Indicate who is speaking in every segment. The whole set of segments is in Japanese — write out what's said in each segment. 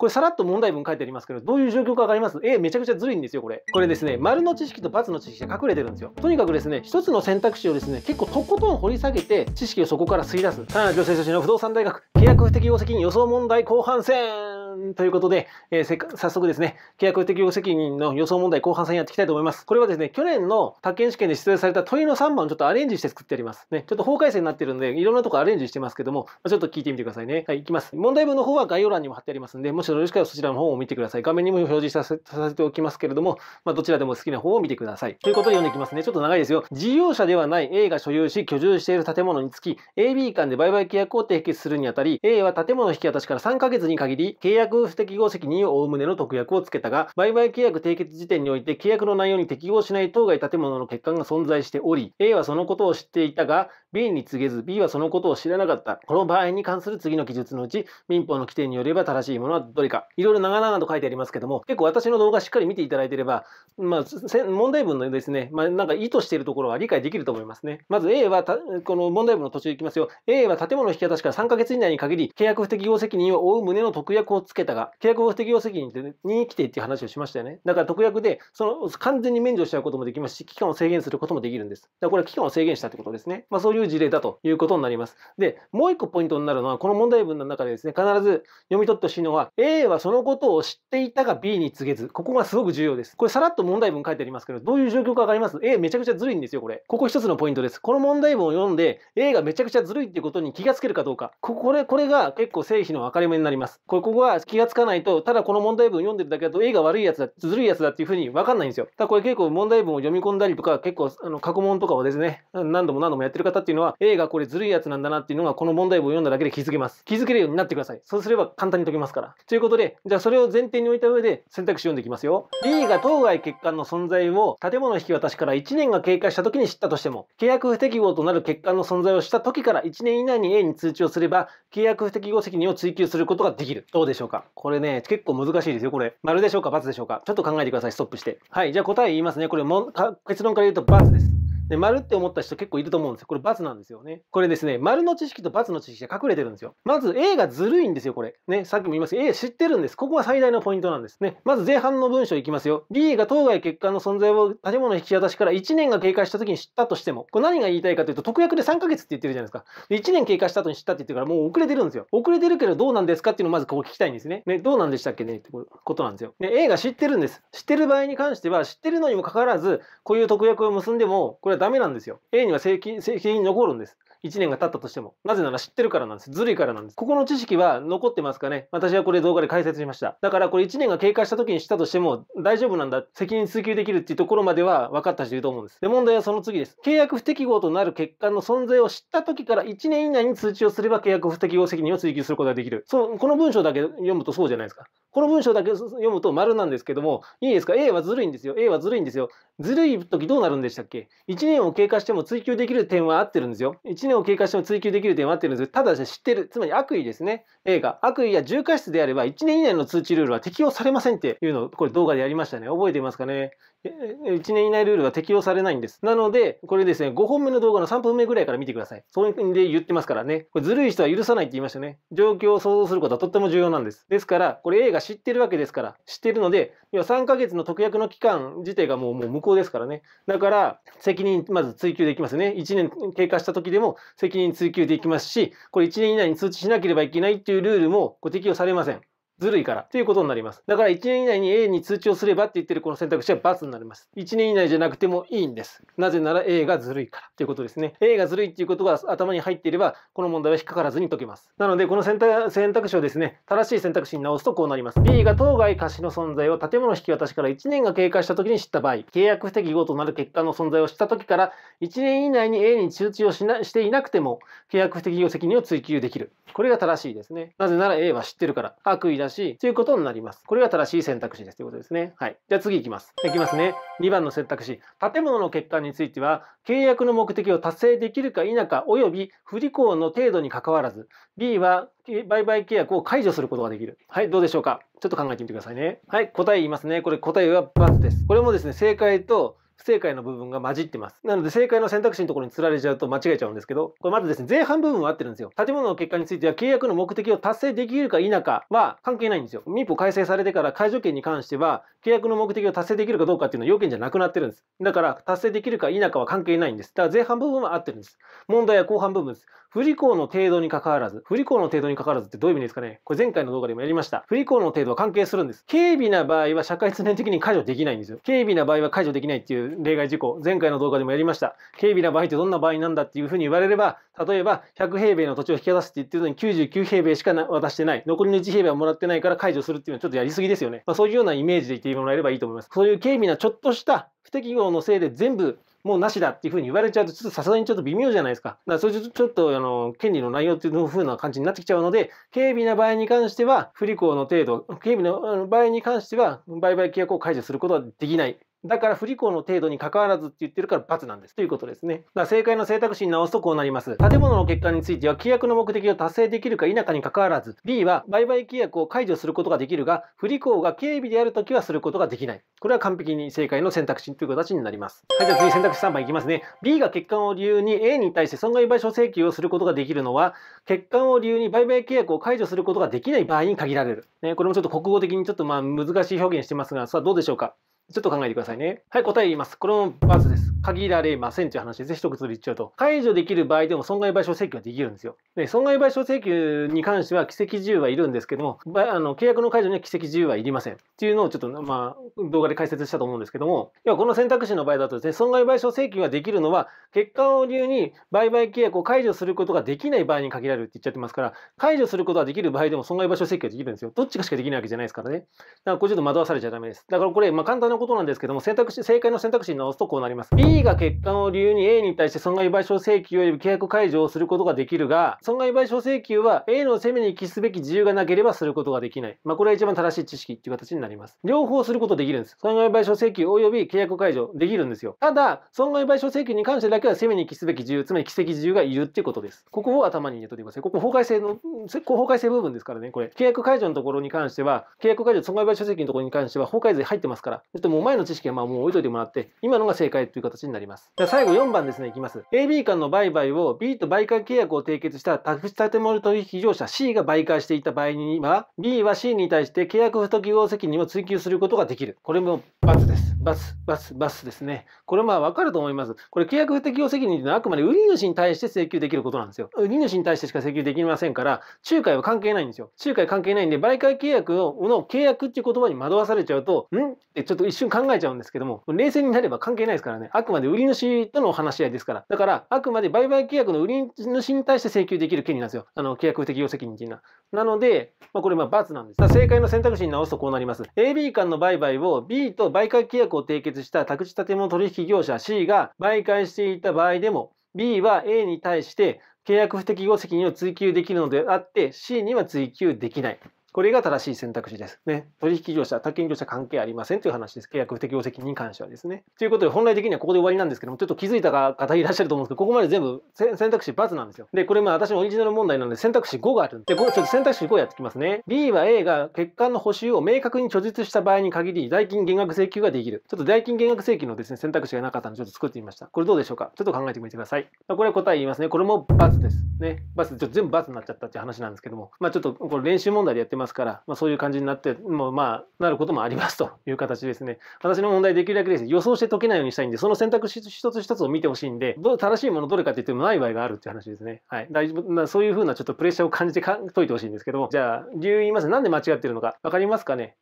Speaker 1: これさらっと問題文書いてありますけど、どういう状況かわかりますえ、めちゃくちゃずるいんですよ、これ。これですね、丸の知識と×の知識が隠れてるんですよ。とにかくですね、一つの選択肢をですね、結構とことん掘り下げて、知識をそこから吸い出す。田中先生の不動産大学、契約不適合責任予想問題後半戦んということで、えー、早速ですね、契約適用責任の予想問題後半戦やっていきたいと思います。これはですね、去年の宅建試験で出題された問いの3番をちょっとアレンジして作ってあります。ね、ちょっと法改正になってるんで、いろんなとこアレンジしてますけども、ちょっと聞いてみてくださいね。はい、いきます。問題文の方は概要欄にも貼ってありますんで、もしよろしければそちらの方を見てください。画面にも表示させておきますけれども、まあ、どちらでも好きな方を見てください。ということで読んでいきますね。ちょっと長いですよ。事業者ではない A が所有し、居住している建物につき、AB 間で売買契約を締結するにあたり、A は建物引き渡しから3ヶ月に限り、契約不適合責任を概ねの特約をつけたが、売買契約締結時点において契約の内容に適合しない当該建物の欠陥が存在しており、A はそのことを知っていたが、B に告げず B はそのことを知らなかった。この場合に関する次の記述のうち民法の規定によれば正しいものはどれか。いろいろ長々と書いてありますけども結構私の動画しっかり見ていただいていれば、まあ、問題文のですね、まあ、なんか意図しているところは理解できると思いますね。まず A はこの問題文の途中いきますよ。A は建物の引き渡しから3ヶ月以内に限り契約不適合責任を負う旨の特約をつけたが契約不適合責任に規定っていう話をしましたよね。だから特約でその完全に免除しちゃうこともできますし期間を制限することもできるんです。だからこれは期間を制限したってことですね。まあ、そういういう事例だということになります。で、もう一個ポイントになるのは、この問題文の中でですね、必ず読み取ってほしいのは、A はそのことを知っていたが B に告げず、ここがすごく重要です。これさらっと問題文書いてありますけど、どういう状況かわかります ?A めちゃくちゃずるいんですよ、これ。ここ一つのポイントです。この問題文を読んで、A がめちゃくちゃずるいっていうことに気がつけるかどうか。これ、これが結構正否の分かれ目になります。これ、ここが気がつかないと、ただこの問題文読んでるだけだと A が悪いやつだ、ずるいやつだっていうふうに分かんないんですよ。ただこれ結構問題文を読み込んだりとか、結構あの過去問とかをですね、何度も何度もやってる方ってっていうのは A がこれずるいやつなんだなっていうのがこの問題文を読んだだけで気づけます気づけるようになってくださいそうすれば簡単に解けますからということでじゃあそれを前提に置いた上で選択肢読んでいきますよ B が当該欠陥の存在を建物引き渡しから1年が経過した時に知ったとしても契約不適合となる欠陥の存在をした時から1年以内に A に通知をすれば契約不適合責任を追及することができるどうでしょうかこれね結構難しいですよこれ丸でしょうか×でしょうかちょっと考えてくださいストップしてはいじゃあ答え言いますねこれも結論から言うと×ですで、丸って思った人結構いると思うんですよ。これ×なんですよね。これですね、丸の知識と×の知識が隠れてるんですよ。まず A がずるいんですよ、これ。ね、さっきも言いました A 知ってるんです。ここが最大のポイントなんですね。まず前半の文章いきますよ。B が当該欠陥の存在を建物引き渡しから1年が経過した時に知ったとしても、これ何が言いたいかというと、特約で3ヶ月って言ってるじゃないですか。で、1年経過した後に知ったって言ってるから、もう遅れてるんですよ。遅れてるけどどうなんですかっていうのをまずここ聞きたいんですね。ね、どうなんでしたっけねってことなんですよ。で、A が知ってるんです。知ってる場合に関しては、知ってるのにもかかわらず、こういう特約を結んでも、これはダメなんですよ。A には正規正規に残るんです。1年が経ったとしても。なぜなら知ってるからなんです。ずるいからなんです。ここの知識は残ってますかね私はこれ動画で解説しました。だからこれ1年が経過した時にしたとしても大丈夫なんだ。責任追及できるっていうところまでは分かった人いると思うんです。で、問題はその次です。契約不適合となる欠陥の存在を知った時から1年以内に通知をすれば契約不適合責任を追及することができる。そう、この文章だけ読むとそうじゃないですか。この文章だけ読むと丸なんですけども、いいですか ?A はずるいんですよ。A はずるいんですよ。ずるい時どうなるんでしたっけ ?1 年を経過しても追求できる点は合ってるんですよ。1年を経過しても追求できる点は合ってるんですよ。ただ知ってる。つまり悪意ですね。A が。悪意や重過失であれば1年以内の通知ルールは適用されませんっていうのをこれ動画でやりましたね。覚えていますかね1年以内ルールが適用されないんです。なので、これですね、5本目の動画の3分目ぐらいから見てください。それで言ってますからね。これずるい人は許さないって言いましたね。状況を想像することはとっても重要なんです。ですから、これ A が知ってるわけですから、知ってるので、要は3ヶ月の特約の期間自体がもうもう無効ですからね。だから、責任まず追及できますね。1年経過した時でも責任追及できますし、これ1年以内に通知しなければいけないっていうルールもこれ適用されません。ずるいからということになります。だから1年以内に A に通知をすればって言ってるこの選択肢は×になります。1年以内じゃなくてもいいんです。なぜなら A がずるいからということですね。A がずるいっていうことが頭に入っていれば、この問題は引っかからずに解けます。なので、この選択肢をですね、正しい選択肢に直すとこうなります。B が当該貸しの存在を建物引き渡しから1年が経過した時に知った場合、契約不適合となる結果の存在を知った時から1年以内に A に通知をしなしていなくても契約不適合責任を追及できる。これが正しいですね。なぜなら A は知ってるから。悪意し、ということになります。これが正しい選択肢ですということですね。はい。じゃあ次いきます。いきますね。2番の選択肢。建物の欠陥については、契約の目的を達成できるか否か、及び不履行の程度に関わらず、B は売買契約を解除することができる。はい、どうでしょうかちょっと考えてみてくださいね。はい、答え言いますね。これ答えはバツです。これもですね、正解と不正解の部分が混じってます。なので正解の選択肢のところにつられちゃうと間違えちゃうんですけど、これまずですね、前半部分は合ってるんですよ。建物の結果については契約の目的を達成できるか否かは関係ないんですよ。民法改正されてから解除権に関しては、契約の目的を達成できるかどうかっていうのは要件じゃなくなってるんです。だから、達成できるか否かは関係ないんです。だから前半部分は合ってるんです。問題は後半部分です。不履行の程度に関わらず、不履行の程度に関わらずってどういう意味ですかねこれ前回の動画でもやりました。不履行の程度は関係するんです。軽微な場合は社会通念的に解除できないんですよ。軽微な場合は解除できないっていう例外事項、前回の動画でもやりました。軽微な場合ってどんな場合なんだっていうふうに言われれば、例えば100平米の土地を引き渡すって言ってるのに99平米しか渡してない。残りの1平米はもらってないから解除するっていうのはちょっとやりすぎですよね。まあ、そういうようなイメージで言ってもらえればいいと思います。そういう軽微なちょっとした不適合のせいで全部もうなしだっていうふうに言われちゃうとちょっとさすがにちょっと微妙じゃないですか。だからそれちょっとあの権利の内容っていうふうな感じになってきちゃうので軽微な場合に関しては不履行の程度軽微の場合に関しては売買契約を解除することはできないだから不履行の程度に関わらずって言ってるから罰なんですということですね。だ正解の選択肢に直すとこうなります。建物の欠陥については契約の目的を達成できるか否かに関わらず B は売買契約を解除することができるが不履行が警備であるときはすることができない。これは完璧に正解の選択肢という形になります。はい、じゃあ次選択肢3番いきますね。B が欠陥を理由に A に対して損害賠償請求をすることができるのは欠陥を理由に売買契約を解除することができない場合に限られる。ね、これもちょっと国語的にちょっとまあ難しい表現してますがさあどうでしょうかちょっと考えてくださいね。はい、答え言います。これもバズです。限られませんという話で一口で言っちゃうと解除できる場合でも損害賠償請求はできるんですよで損害賠償請求に関しては奇跡自由はいるんですけどもあの契約の解除には奇跡自由はいりませんっていうのをちょっとまあ動画で解説したと思うんですけども要はこの選択肢の場合だとですね損害賠償請求ができるのは結果を理由に売買契約を解除することができない場合に限られるって言っちゃってますから解除することができる場合でも損害賠償請求はできるんですよどっちかしかできないわけじゃないですからねだからこれちょっと惑わされちゃダメですだからこれまあ簡単なことなんですけども選択肢正解の選択肢に直すとこうなります B が欠陥を理由に A に対して損害賠償請求及び契約解除をすることができるが、損害賠償請求は A の責めに帰すべき自由がなければすることができない。まあ、これは一番正しい知識っていう形になります。両方することできるんです。損害賠償請求及び契約解除できるんですよ。ただ、損害賠償請求に関してだけは責めに帰すべき自由、つまり奇跡自由がいるっていうことです。ここを頭に入れておいてください。ここ法改正の、法改正部分ですからね、これ。契約解除のところに関しては、契約解除損害賠償請求のところに関しては法改正入ってますから、ちょっともう前の知識はまあもう置いといてもらって、今のが正解という形になります。では最後4番ですね、いきます。AB 間の売買を B と売買契約を締結した宅地建物取引業者 C が媒介していた場合には、B は C に対して契約不適合責任を追及することができる。これも×です。×、×、×ですね。これまあ分かると思います。これ契約不適合責任というのはあくまで売り主に対して請求できることなんですよ。売り主に対してしか請求できませんから、仲介は関係ないんですよ。仲介関係ないんで、媒介契約のの契約っていう言葉に惑わされちゃうと、んってちょっと一瞬考えちゃうんですけども、冷静になれば関係ないですからね。あくくまで売り主との話し合いですから。だから、あくまで売買契約の売り主に対して請求できる権利なんですよ。あの、契約適用責任というのは。なので、まあ、これ、ま罰なんです。正解の選択肢に直すとこうなります。AB 間の売買を B と売買契約を締結した宅地建物取引業者 C が媒介していた場合でも、B は A に対して契約不適合責任を追及できるのであって C には追及できないこれが正しい選択肢です。ね。取引業者、宅建業者関係ありませんという話です。契約不適用責任に関してはですね。ということで、本来的にはここで終わりなんですけども、ちょっと気づいた方いらっしゃると思うんですけど、ここまで全部選択肢×なんですよ。で、これまあ私のオリジナル問題なので選択肢5があるんで、ここちょっと選択肢5やってきますね。B は A が欠陥の補修を明確に著述した場合に限り、代金減額請求ができる。ちょっと代金減額請求のですね、選択肢がなかったので、ちょっと作ってみました。これどうでしょうかちょっと考えてみてください。これは答え言いますね。これも×です。ね。×、ちょっと全部×になっちゃったっていう話なんですけども、まあちょっとこれ練習問題でやってますから、まあ、そういう感じになってもうまあなることもありますという形ですね私の問題できるだけです予想して解けないようにしたいんでその選択肢一つ一つを見てほしいんでど正しいものどれかって言ってもない場合があるっていう話ですねはい大丈夫そういうふうなちょっとプレッシャーを感じて解いてほしいんですけどもじゃあ理由言いますなんで間違ってるのか分かりますかね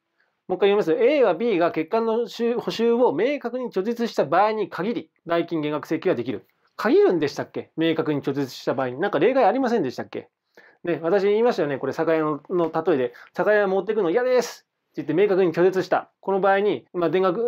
Speaker 1: もう一回言います A は B が血管の補修を明確に拒絶した場合に限り代金減額請求ができる限るんでしたっけ明確に拒絶した場合になんか例外ありませんでしたっけね、私言いましたよね、これ酒屋の例えで、酒屋持ってくの嫌ですって言って明確に拒絶した。この場合に、まあ、電学、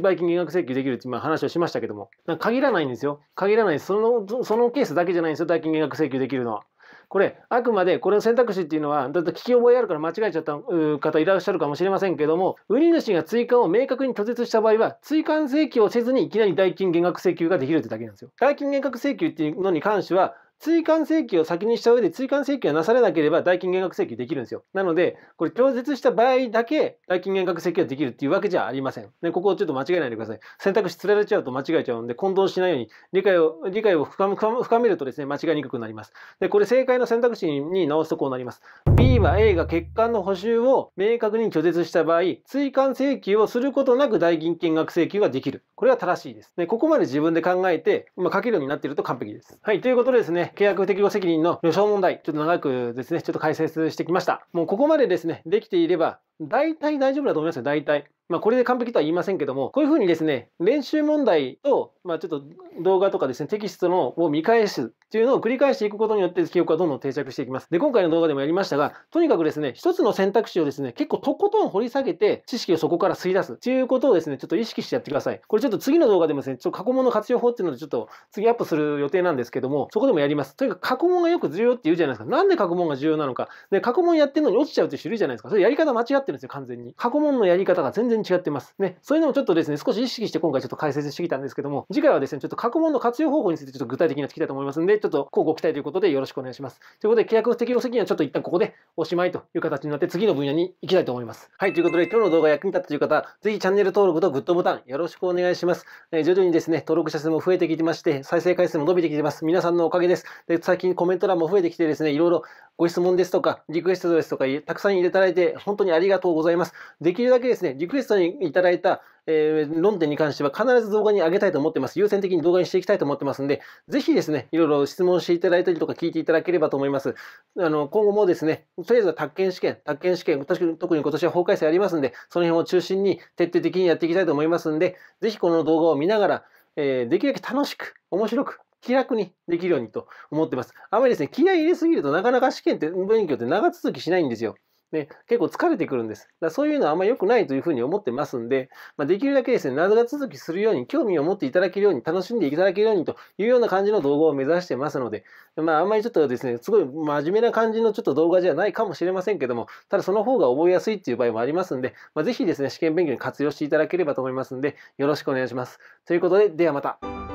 Speaker 1: 売金減額請求できるって今話をしましたけども、限らないんですよ。限らない。その、そのケースだけじゃないんですよ、代金減額請求できるのは。これ、あくまで、これの選択肢っていうのは、だって聞き覚えあるから間違えちゃった方いらっしゃるかもしれませんけども、売り主が追加を明確に拒絶した場合は、追加請求をせずにいきなり代金減額請求ができるってだけなんですよ。代金減額請求っていうのに関しては、追加請求を先にした上で追加請求がなされなければ代金減額請求できるんですよ。なので、これ拒絶した場合だけ代金減額請求ができるっていうわけじゃありません。ね、ここをちょっと間違えないでください。選択肢釣られちゃうと間違えちゃうんで、混同しないように理解を、理解を深めるとですね、間違いにくくなります。で、これ正解の選択肢に直すとこうなります。B は A が欠陥の補修を明確に拒絶した場合、追加請求をすることなく代金減額請求ができる。これが正しいです。で、ここまで自分で考えて、まあ、書けるようになっていると完璧です。はい、ということでですね、契約適合責任の予想問題、ちょっと長くですね、ちょっと解説してきました。もうここまでですね、できていれば、大体大丈夫だと思いますよ、大体。まあ、これで完璧とは言いませんけども、こういうふうにですね、練習問題と、まあ、ちょっと動画とかですね、テキストのを見返すっていうのを繰り返していくことによって、記憶はどんどん定着していきます。で、今回の動画でもやりましたが、とにかくですね、一つの選択肢をですね、結構とことん掘り下げて、知識をそこから吸い出すっていうことをですね、ちょっと意識してやってください。これちょっと次の動画でもですね、ちょっと過去問の活用法っていうので、ちょっと次アップする予定なんですけども、そこでもやります。とにかく過去問がよく重要って言うじゃないですか。なんで過去問が重要なのか。で、過去問やってるのに落ちちゃうって種類じゃないですか。それやり方間違ってってるんですよ、完全に。過去問のやり方が全然違ってます。ね、そういうのもちょっとですね、少し意識して今回ちょっと解説してきたんですけども、次回はですね、ちょっと過去問の活用方法についてちょっと具体的にやっていきたいと思いますんで、ちょっとうご期待ということでよろしくお願いします。ということで、契約適用責任はちょっと一旦ここでおしまいという形になって、次の分野に行きたいと思います。はい、ということで、今日の動画役に立ったという方、ぜひチャンネル登録とグッドボタンよろしくお願いします。えー、徐々にですね、登録者数も増えてきてまして、再生回数も伸びてきてます。皆さんのおかげです。で、最近コメント欄も増えてきてですね、いろいろご質問ですとか、リクエストですとか、たくさん入れていただいて、本当にありががとうございます。できるだけですね、リクエストにいただいた、えー、論点に関しては必ず動画に上げたいと思ってます。優先的に動画にしていきたいと思ってますんで、ぜひですね、いろいろ質問していただいたりとか聞いていただければと思います。あの、今後もですね、とりあえずは宅建試験、宅建試験、特に今年は法改正ありますんで、その辺を中心に徹底的にやっていきたいと思いますんで、ぜひこの動画を見ながら、えー、できるだけ楽しく、面白く、気楽にできるようにと思ってます。あまりですね、気合い入れすぎるとなかなか試験って、勉強って長続きしないんですよ。ね、結構疲れてくるんです。だそういうのはあんまり良くないというふうに思ってますんで、まあ、できるだけですね、謎が続きするように、興味を持っていただけるように、楽しんでいただけるようにというような感じの動画を目指してますので、まあ、あんまりちょっとですね、すごい真面目な感じのちょっと動画じゃないかもしれませんけども、ただその方が覚えやすいっていう場合もありますんで、まあ、ぜひですね、試験勉強に活用していただければと思いますんで、よろしくお願いします。ということで、ではまた。